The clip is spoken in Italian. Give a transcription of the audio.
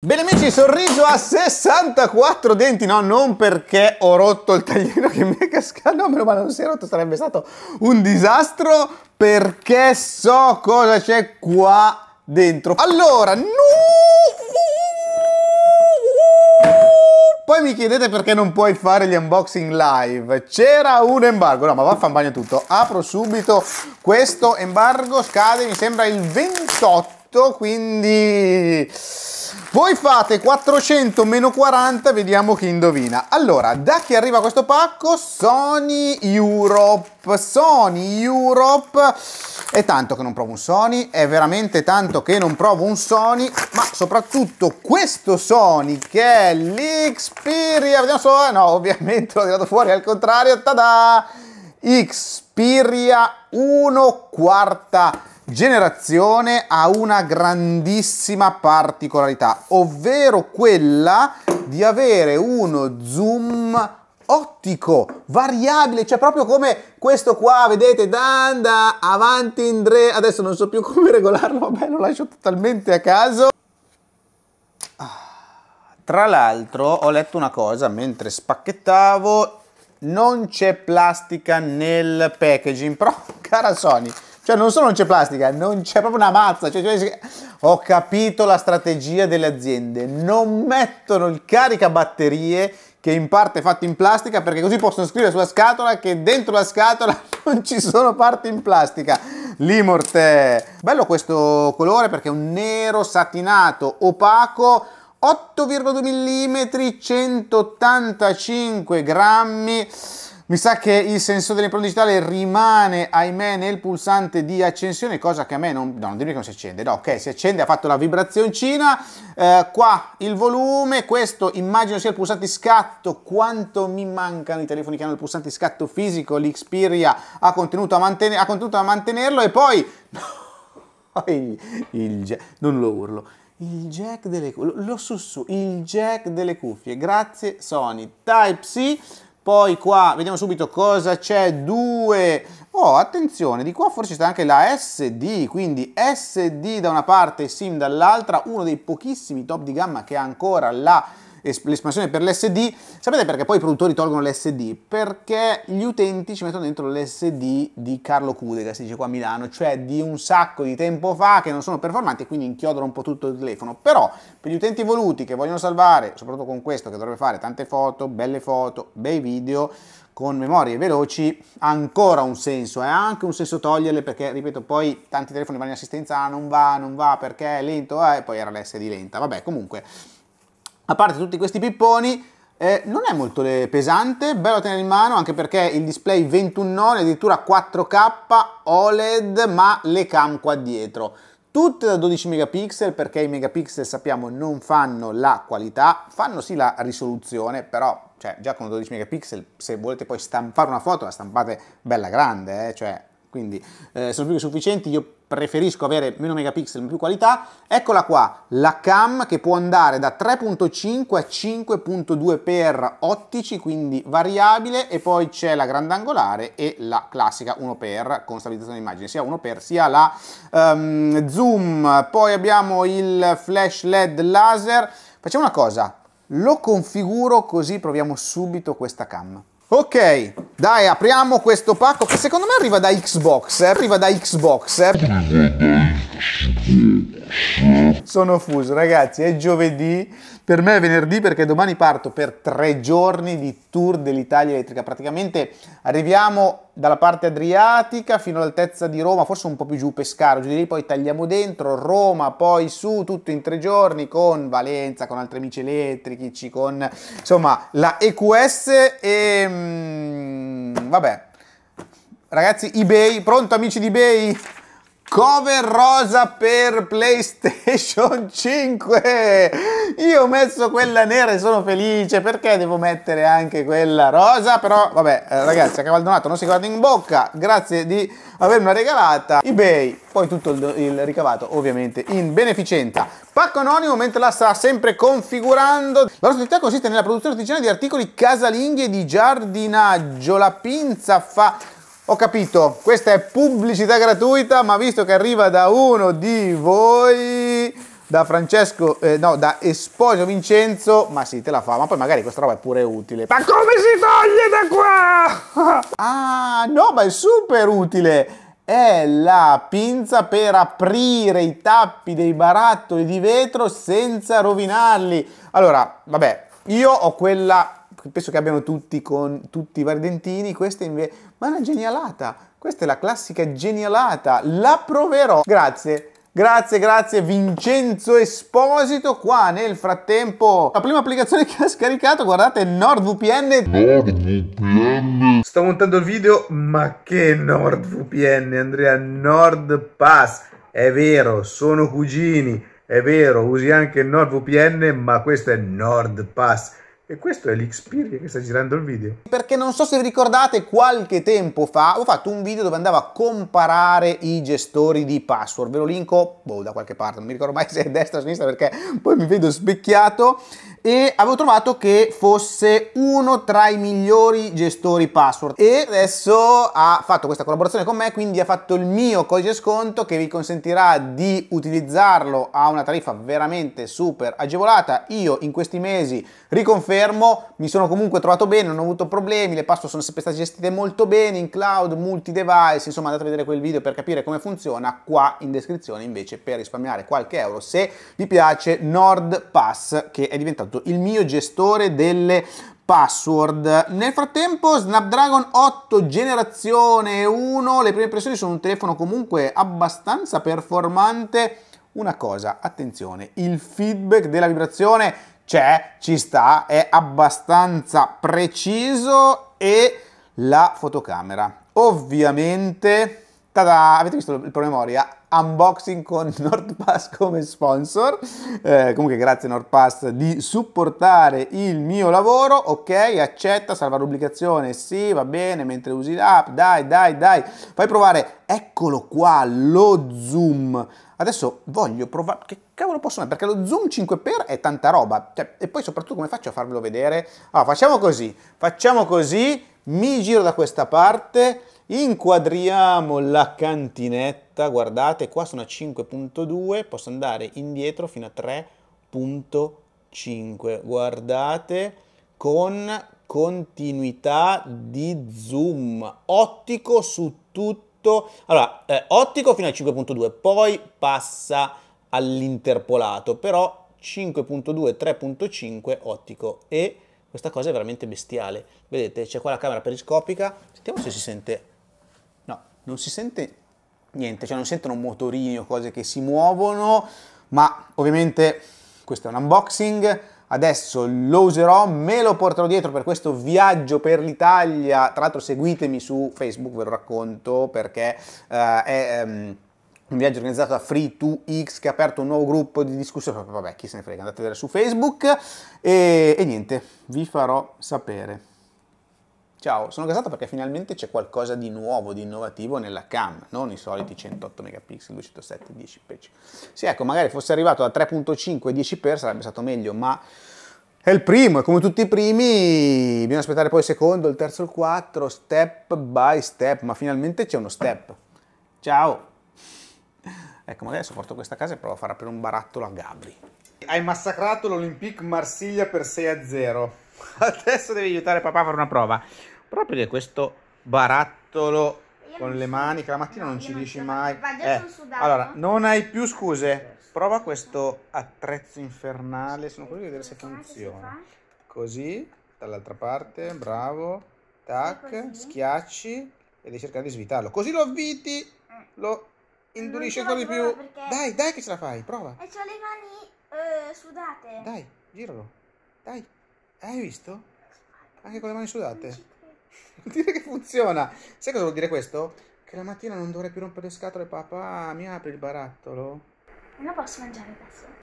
Bene amici, sorriso a 64 denti, no, non perché ho rotto il taglino che mi è cascato, no, meno male non si è rotto, sarebbe stato un disastro, perché so cosa c'è qua dentro. Allora, no! Poi mi chiedete perché non puoi fare gli unboxing live. C'era un embargo, no ma vaffanbagno tutto. Apro subito questo embargo, scade mi sembra il 28 8, certo, quindi voi fate 400 meno 40, vediamo chi indovina. Allora, da chi arriva questo pacco? Sony Europe. Sony Europe. È tanto che non provo un Sony, è veramente tanto che non provo un Sony, ma soprattutto questo Sony che è l'Xperia. Vediamo solo, eh, no, ovviamente l'ho tirato fuori al contrario. Tada! Xperia 1 quarta generazione ha una grandissima particolarità, ovvero quella di avere uno zoom ottico, variabile, cioè proprio come questo qua, vedete, danda, avanti, in indre, adesso non so più come regolarlo, vabbè, lo lascio totalmente a caso. Ah, tra l'altro ho letto una cosa mentre spacchettavo, non c'è plastica nel packaging, però cara Sony, cioè, non solo non c'è plastica, non c'è proprio una mazza. Cioè, cioè, cioè, ho capito la strategia delle aziende. Non mettono il caricabatterie che in parte è fatto in plastica perché così possono scrivere sulla scatola che dentro la scatola non ci sono parti in plastica. Limorte. Bello questo colore perché è un nero satinato, opaco, 8,2 mm, 185 grammi. Mi sa che il sensore dell'impronta digitale rimane, ahimè, nel pulsante di accensione, cosa che a me non... No, non dimmi che non si accende. No, ok, si accende, ha fatto la vibrazioncina. Eh, qua il volume, questo immagino sia il pulsante scatto. Quanto mi mancano i telefoni che hanno il pulsante scatto fisico, l'Xperia ha contenuto a, manten- ha continuato a mantenerlo e poi... il, il, non lo urlo il jack delle cuffie, lo sussu, il jack delle cuffie, grazie Sony, Type-C, poi qua vediamo subito cosa c'è. 2. Oh, attenzione, di qua forse c'è anche la SD, quindi SD da una parte, SIM dall'altra, uno dei pochissimi top di gamma che ha ancora la l'espansione per l'SD. Sapete perché poi i produttori tolgono l'SD? Perché gli utenti ci mettono dentro l'SD di Carlo Cudega, si dice qua a Milano, cioè di un sacco di tempo fa che non sono performanti e quindi inchiodano un po' tutto il telefono. Però per gli utenti voluti che vogliono salvare, soprattutto con questo che dovrebbe fare tante foto, belle foto, bei video, con memorie veloci ha ancora un senso, ha eh, anche un senso toglierle perché, ripeto, poi tanti telefoni vanno in assistenza, ah, non va, non va perché è lento, eh, e poi era l'SD lenta, vabbè, comunque a parte tutti questi pipponi, eh, non è molto eh, pesante, bello da tenere in mano anche perché il display 21 è addirittura 4K OLED, ma le cam qua dietro. Tutte da 12 megapixel perché i megapixel sappiamo non fanno la qualità, fanno sì la risoluzione, però cioè, già con 12 megapixel se volete poi stampare una foto la stampate bella grande, eh, cioè, quindi eh, sono più che sufficienti. Io preferisco avere meno megapixel ma più qualità, eccola qua, la cam che può andare da 3.5 a 5.2 per ottici, quindi variabile, e poi c'è la grandangolare e la classica 1x con stabilizzazione immagine, sia 1x sia la um, zoom, poi abbiamo il flash led laser, facciamo una cosa, lo configuro così proviamo subito questa cam. Ok, dai, apriamo questo pacco che secondo me arriva da Xbox, eh? arriva da Xbox. Eh? Sono fuso, ragazzi, è giovedì, per me è venerdì perché domani parto per tre giorni di tour dell'Italia elettrica. Praticamente arriviamo dalla parte adriatica fino all'altezza di Roma, forse un po' più giù Pescara, giù di lì poi tagliamo dentro Roma, poi su, tutto in tre giorni con Valenza, con altri amici elettrici, con insomma la EQS e mh, mm, vabbè. Ragazzi, eBay, pronto amici di eBay? Cover rosa per PlayStation 5. Io ho messo quella nera e sono felice perché devo mettere anche quella rosa. Però vabbè, eh, ragazzi, a Cavaldonato non si guarda in bocca. Grazie di avermela regalata. eBay, poi tutto il, ricavato ovviamente in beneficenza. Pacco anonimo mentre la sta sempre configurando. La nostra attività consiste nella produzione artigianale di articoli casalinghi e di giardinaggio. La pinza fa ho capito, questa è pubblicità gratuita, ma visto che arriva da uno di voi, da Francesco, eh, no, da Esposio Vincenzo, ma sì, te la fa, ma poi magari questa roba è pure utile. Ma come si toglie da qua? ah, no, ma è super utile! È la pinza per aprire i tappi dei barattoli di vetro senza rovinarli. Allora, vabbè, io ho quella, penso che abbiano tutti con tutti i vari dentini, questa invece ma è una genialata. Questa è la classica genialata. La proverò. Grazie. Grazie, grazie Vincenzo Esposito. Qua nel frattempo la prima applicazione che ha scaricato, guardate, NordVPN. NordVPN. Sto montando il video, ma che NordVPN, Andrea? NordPass. È vero, sono cugini. È vero, usi anche NordVPN, ma questo è NordPass e questo è l'Xperia che sta girando il video. Perché non so se vi ricordate, qualche tempo fa ho fatto un video dove andavo a comparare i gestori di password. Ve lo linko boh, da qualche parte, non mi ricordo mai se è destra o sinistra perché poi mi vedo specchiato e avevo trovato che fosse uno tra i migliori gestori password e adesso ha fatto questa collaborazione con me quindi ha fatto il mio codice sconto che vi consentirà di utilizzarlo a una tariffa veramente super agevolata io in questi mesi riconfermo mi sono comunque trovato bene non ho avuto problemi le password sono sempre state gestite molto bene in cloud multi device insomma andate a vedere quel video per capire come funziona qua in descrizione invece per risparmiare qualche euro se vi piace NordPass che è diventato Certo, il mio gestore delle password. Nel frattempo Snapdragon 8 generazione 1, le prime impressioni sono un telefono comunque abbastanza performante. Una cosa, attenzione, il feedback della vibrazione c'è, ci sta, è abbastanza preciso e la fotocamera. Ovviamente, tada, avete visto il promemoria? unboxing con NordPass come sponsor. Eh, comunque grazie NordPass di supportare il mio lavoro. Ok, accetta, salva l'obbligazione, sì, va bene, mentre usi l'app, dai, dai, dai. Fai provare, eccolo qua, lo zoom. Adesso voglio provare, che cavolo posso fare? Perché lo zoom 5x è tanta roba. Cioè, e poi soprattutto come faccio a farvelo vedere? Allora, ah, facciamo così, facciamo così, mi giro da questa parte Inquadriamo la cantinetta, guardate, qua sono a 5.2, posso andare indietro fino a 3.5, guardate, con continuità di zoom ottico su tutto, allora, eh, ottico fino a 5.2, poi passa all'interpolato, però 5.2, 3.5 ottico e questa cosa è veramente bestiale. Vedete, c'è qua la camera periscopica, sentiamo se si sente non si sente niente, cioè non sentono motorini o cose che si muovono, ma ovviamente questo è un unboxing, adesso lo userò, me lo porterò dietro per questo viaggio per l'Italia, tra l'altro seguitemi su Facebook, ve lo racconto perché uh, è... Um, un viaggio organizzato da Free2X che ha aperto un nuovo gruppo di discussione, vabbè chi se ne frega, andate a vedere su Facebook e, e niente, vi farò sapere. Ciao, sono gasato perché finalmente c'è qualcosa di nuovo, di innovativo nella cam, non i soliti 108 megapixel, 207, 10p. Sì, ecco, magari fosse arrivato a 3.5 10p sarebbe stato meglio, ma è il primo e come tutti i primi bisogna aspettare poi il secondo, il terzo, il quattro, step by step, ma finalmente c'è uno step. Ciao! ecco, magari adesso porto questa casa e provo a far aprire un barattolo a Gabri. Hai massacrato l'Olympique Marsiglia per 6-0. Adesso devi aiutare papà a fare una prova. Proprio che questo barattolo con le mani che la mattina no, non ci non riesci mai. Vado, eh. Allora, non hai più scuse. Prova questo attrezzo infernale. Sono curioso di vedere se funziona. Così, dall'altra parte, bravo. Tac, schiacci e devi cercare di svitarlo. Così lo avviti. Eh. Lo indurisce ancora di più. Dai, dai che ce la fai, prova. E ho le mani eh, sudate. Dai, giralo. Dai. Hai visto? Anche con le mani sudate. Vuol dire che funziona. Sai cosa vuol dire questo? Che la mattina non dovrei più rompere le scatole, papà. Mi apri il barattolo? Non posso mangiare adesso.